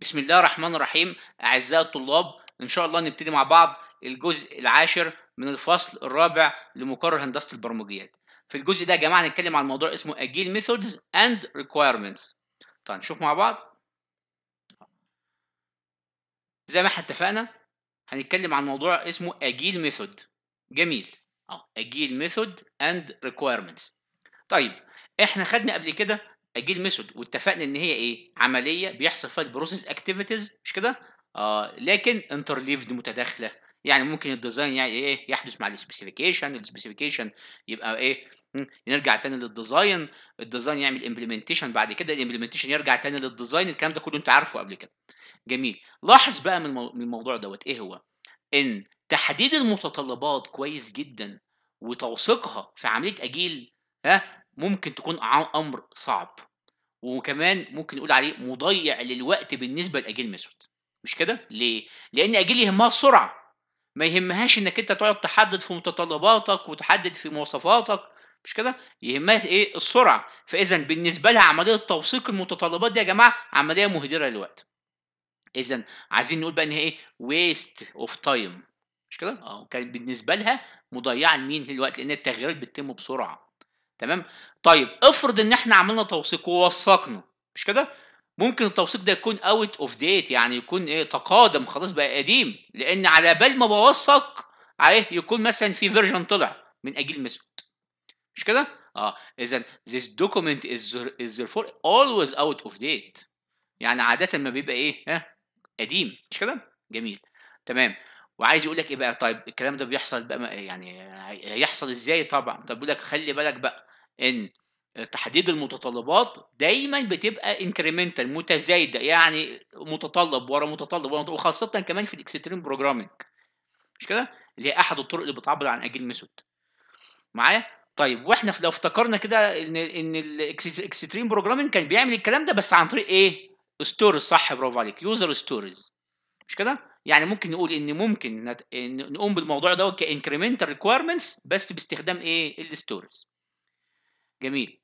بسم الله الرحمن الرحيم أعزائي الطلاب إن شاء الله نبتدي مع بعض الجزء العاشر من الفصل الرابع لمقرر هندسة البرمجيات في الجزء ده يا جماعة هنتكلم عن موضوع اسمه Agile Methods and Requirements طيب نشوف مع بعض زي ما احنا اتفقنا هنتكلم عن موضوع اسمه Agile Method جميل اه Agile Method and Requirements طيب احنا خدنا قبل كده اجيل ميثود واتفقنا ان هي ايه عمليه بيحصل فيها البروسيس اكتيفيتيز مش كده آه لكن انترليفد متداخله يعني ممكن الديزاين يعني ايه يحدث مع السبيسيفيكيشن السبيسيفيكيشن يبقى ايه نرجع تاني للديزاين الديزاين يعمل امبلمنتيشن بعد كده الامبلمنتيشن يرجع تاني للديزاين الكلام ده كله انت عارفه قبل كده جميل لاحظ بقى من الموضوع دوت ايه هو ان تحديد المتطلبات كويس جدا وتوثيقها في عمليه اجيل ها ممكن تكون امر صعب وكمان ممكن نقول عليه مضيع للوقت بالنسبه لاجيل مسود مش كده ليه لان اجيل يهمها السرعه ما يهمهاش انك انت تقعد تحدد في متطلباتك وتحدد في مواصفاتك مش كده يهمها ايه السرعه فاذا بالنسبه لها عمليه توثيق المتطلبات دي يا جماعه عمليه مهدره للوقت اذا عايزين نقول بقى ان هي ايه ويست اوف تايم مش كده اه كانت بالنسبه لها مضيعه لمين للوقت لان التغييرات بتتم بسرعه تمام طيب افرض ان احنا عملنا توثيق ووثقنا مش كده ممكن التوثيق ده يكون اوت اوف ديت يعني يكون ايه تقادم خلاص بقى قديم لان على بال ما بوثق عليه يكون مثلا في فيرجن طلع من اجيل مسعود مش كده اه اذا this document is, is therefore always out of date يعني عاده ما بيبقى ايه ها قديم مش كده جميل تمام وعايز يقول لك ايه بقى طيب الكلام ده بيحصل بقى يعني هيحصل ازاي طبعا طب بيقول لك خلي بالك بقى ان تحديد المتطلبات دايما بتبقى انكريمنتال متزايده يعني متطلب ورا متطلب ورا وخاصه كمان في الاكستريم بروجرامنج مش كده اللي هي احد الطرق اللي بتعبر عن اجيل ميثود معايا طيب واحنا لو افتكرنا كده ان ان الاكستريم بروجرامنج كان بيعمل الكلام ده بس عن طريق ايه ستوريز صح برافو عليك يوزر ستوريز مش كده يعني ممكن نقول ان ممكن نقوم بالموضوع دوت كانكريمنتال ريكويرمنتس بس باستخدام ايه الستوريز جميل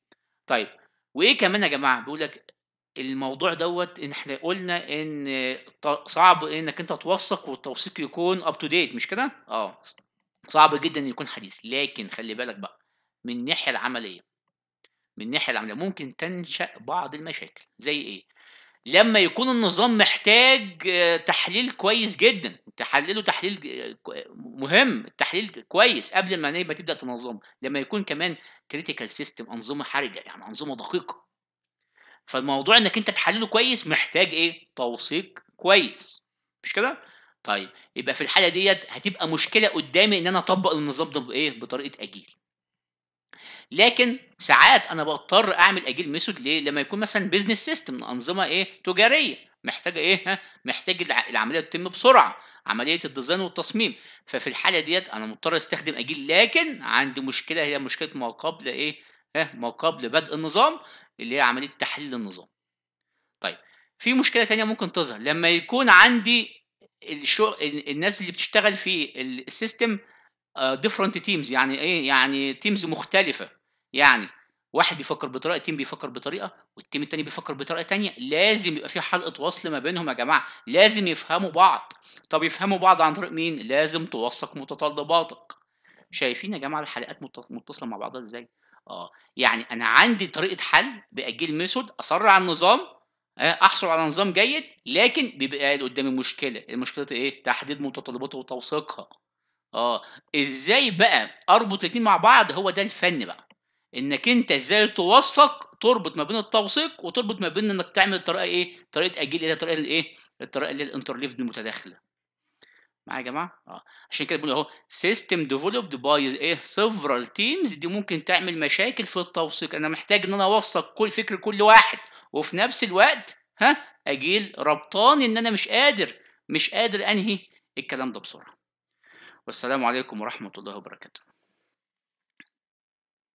طيب وايه كمان يا جماعه بيقول لك الموضوع دوت ان احنا قلنا ان صعب انك انت توثق والتوثيق يكون اب تو ديت مش كده اه صعب جدا ان يكون حديث لكن خلي بالك بقى من الناحيه العمليه من الناحيه العمليه ممكن تنشا بعض المشاكل زي ايه لما يكون النظام محتاج تحليل كويس جدا تحلله تحليل مهم التحليل كويس قبل ما ما تبدا تنظمه لما يكون كمان كريتيكال سيستم انظمه حرجه يعني انظمه دقيقه فالموضوع انك انت تحلله كويس محتاج ايه توثيق كويس مش كده طيب يبقى في الحاله ديت هتبقى مشكله قدامي ان انا اطبق النظام ده بايه بطريقه اجيل لكن ساعات انا بضطر اعمل اجيل ميثود ليه لما يكون مثلا بيزنس سيستم انظمه ايه تجاريه محتاجه ايه محتاج العمليه تتم بسرعه عمليه الديزاين والتصميم ففي الحاله ديت انا مضطر استخدم اجيل لكن عندي مشكله هي مشكله ما قبل ايه ها ما قبل بدء النظام اللي هي عمليه تحليل النظام طيب في مشكله تانية ممكن تظهر لما يكون عندي الشغل الناس اللي بتشتغل في السيستم ديفرنت تيمز يعني ايه يعني تيمز مختلفه يعني واحد بيفكر بطريقه التيم بيفكر بطريقه والتيم التاني بيفكر بطريقه تانية لازم يبقى في حلقه وصل ما بينهم يا جماعه لازم يفهموا بعض طب يفهموا بعض عن طريق مين لازم توثق متطلباتك شايفين يا جماعه الحلقات متصله مع بعضها ازاي اه يعني انا عندي طريقه حل باجيل ميثود اسرع النظام آه، احصل على نظام جيد لكن بيبقى قاعد قدامي مشكله المشكله ايه تحديد متطلباته وتوثيقها اه ازاي بقى اربط الاتنين مع بعض هو ده الفن بقى انك انت ازاي توثق تربط ما بين التوثيق وتربط ما بين انك تعمل طريقه ايه طريقه اجيل إيه؟ إيه؟ اللي الطريقه الايه الطريقه اللي الانترليفد المتداخله معايا يا جماعه اه عشان كده بنقول اهو سيستم ديفلوبد باي ايه سيفرال تيمز دي ممكن تعمل مشاكل في التوثيق انا محتاج ان انا اوثق كل فكر كل واحد وفي نفس الوقت ها اجيل ربطان ان انا مش قادر مش قادر انهي الكلام ده بسرعه والسلام عليكم ورحمه الله وبركاته